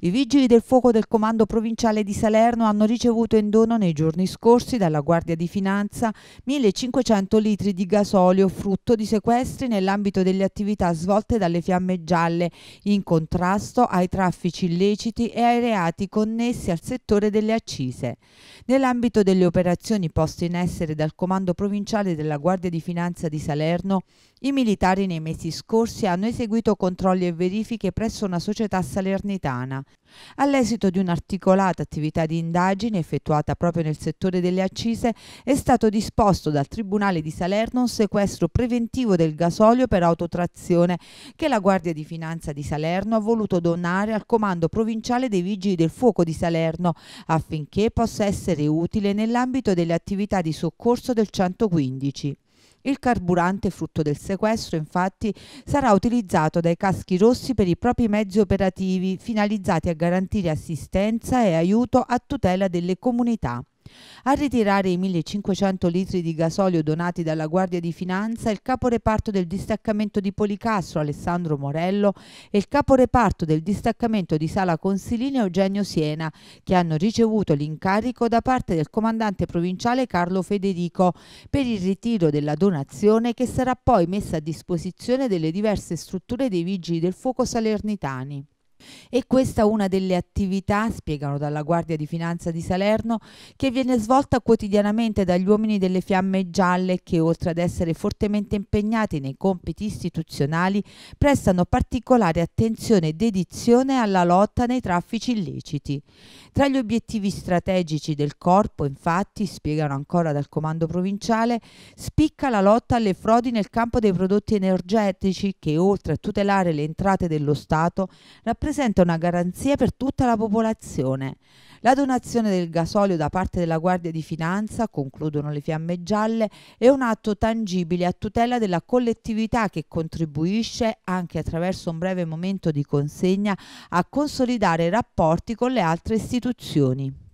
I vigili del fuoco del Comando Provinciale di Salerno hanno ricevuto in dono nei giorni scorsi dalla Guardia di Finanza 1.500 litri di gasolio frutto di sequestri nell'ambito delle attività svolte dalle fiamme gialle in contrasto ai traffici illeciti e ai reati connessi al settore delle accise. Nell'ambito delle operazioni poste in essere dal Comando Provinciale della Guardia di Finanza di Salerno, i militari nei mesi scorsi hanno eseguito controlli e verifiche presso una società salernitana. All'esito di un'articolata attività di indagine effettuata proprio nel settore delle accise, è stato disposto dal Tribunale di Salerno un sequestro preventivo del gasolio per autotrazione che la Guardia di Finanza di Salerno ha voluto donare al Comando Provinciale dei Vigili del Fuoco di Salerno affinché possa essere utile nell'ambito delle attività di soccorso del 115. Il carburante frutto del sequestro infatti sarà utilizzato dai caschi rossi per i propri mezzi operativi finalizzati a garantire assistenza e aiuto a tutela delle comunità. A ritirare i 1.500 litri di gasolio donati dalla Guardia di Finanza il caporeparto del distaccamento di Policastro Alessandro Morello e il caporeparto del distaccamento di Sala Consilina Eugenio Siena, che hanno ricevuto l'incarico da parte del comandante provinciale Carlo Federico per il ritiro della donazione che sarà poi messa a disposizione delle diverse strutture dei vigili del fuoco salernitani. E questa è una delle attività, spiegano dalla Guardia di Finanza di Salerno, che viene svolta quotidianamente dagli uomini delle Fiamme Gialle che, oltre ad essere fortemente impegnati nei compiti istituzionali, prestano particolare attenzione e dedizione alla lotta nei traffici illeciti. Tra gli obiettivi strategici del corpo, infatti, spiegano ancora dal comando provinciale, spicca la lotta alle frodi nel campo dei prodotti energetici che, oltre a tutelare le entrate dello Stato, rappresentano rappresenta una garanzia per tutta la popolazione. La donazione del gasolio da parte della Guardia di Finanza, concludono le fiamme gialle, è un atto tangibile a tutela della collettività che contribuisce, anche attraverso un breve momento di consegna, a consolidare i rapporti con le altre istituzioni.